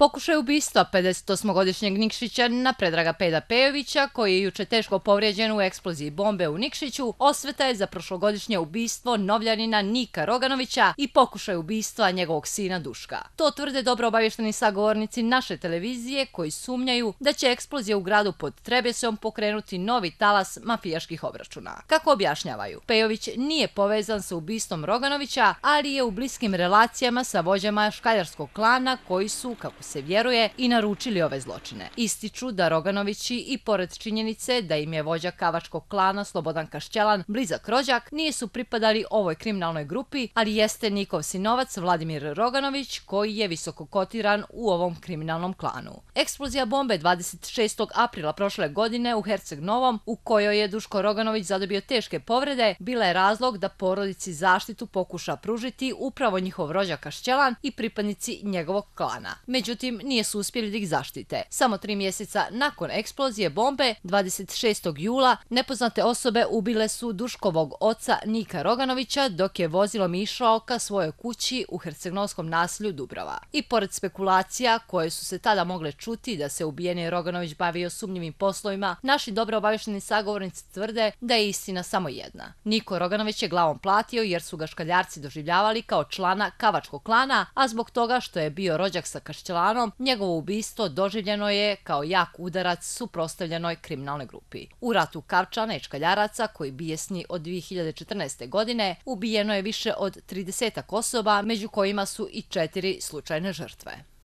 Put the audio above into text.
Pokušaj ubistva 58-godišnjeg Nikšića na predraga Peda Pejovića, koji je juče teško povrijeđen u eksploziji bombe u Nikšiću, osveta je za prošlogodišnje ubistvo novljanina Nika Roganovića i pokušaj ubistva njegovog sina Duška. To tvrde dobro obavješteni sagovornici naše televizije koji sumnjaju da će eksplozija u gradu pod Trebesom pokrenuti novi talas mafijaških obračuna. Kako objašnjavaju, Pejović nije povezan sa ubistvom Roganovića, ali je u bliskim relacijama sa vođama škaljarskog klana koji su, kako se vjeruje i naručili ove zločine. Ističu da Roganovići i pored činjenice da im je vođa kavačkog klana Slobodan Kašćelan blizak rođak, nije su pripadali ovoj kriminalnoj grupi, ali jeste Nikov sinovac Vladimir Roganović koji je visoko kotiran u ovom kriminalnom klanu. Eksplozija bombe 26. aprila prošle godine u Herceg Novom, u kojoj je Duško Roganović zadobio teške povrede, bila je razlog da porodici zaštitu pokuša pružiti upravo njihov rođak Kašćelan i pripadnici njegovog klana. Međutim, međutim nijesu uspjeli da ih zaštite. Samo tri mjeseca nakon eksplozije bombe, 26. jula, nepoznate osobe ubile su Duškovog oca Nika Roganovića dok je vozilo mišao ka svojoj kući u hercegnovskom naselju Dubrava. I pored spekulacija koje su se tada mogle čuti da se ubijeni Roganović bavio sumnjivim poslovima, naši dobro obavješteni sagovornici tvrde da je istina samo jedna. Niko Roganović je glavom platio jer su ga škaljarci doživljavali kao člana Kavačkog klana, a zbog toga što je bio rođak sa Kašćela članom, njegovo ubisto doživljeno je kao jak udarac suprostavljenoj kriminalnoj grupi. U ratu Karčana i Čkaljaraca, koji bijesni od 2014. godine, ubijeno je više od 30 osoba, među kojima su i četiri slučajne žrtve.